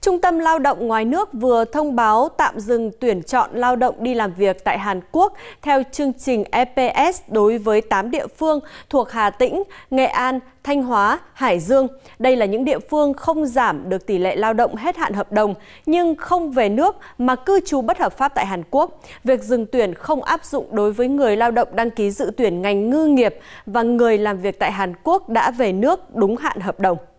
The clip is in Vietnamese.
Trung tâm lao động ngoài nước vừa thông báo tạm dừng tuyển chọn lao động đi làm việc tại Hàn Quốc theo chương trình EPS đối với 8 địa phương thuộc Hà Tĩnh, Nghệ An, Thanh Hóa, Hải Dương. Đây là những địa phương không giảm được tỷ lệ lao động hết hạn hợp đồng nhưng không về nước mà cư trú bất hợp pháp tại Hàn Quốc. Việc dừng tuyển không áp dụng đối với người lao động đăng ký dự tuyển ngành ngư nghiệp và người làm việc tại Hàn Quốc đã về nước đúng hạn hợp đồng.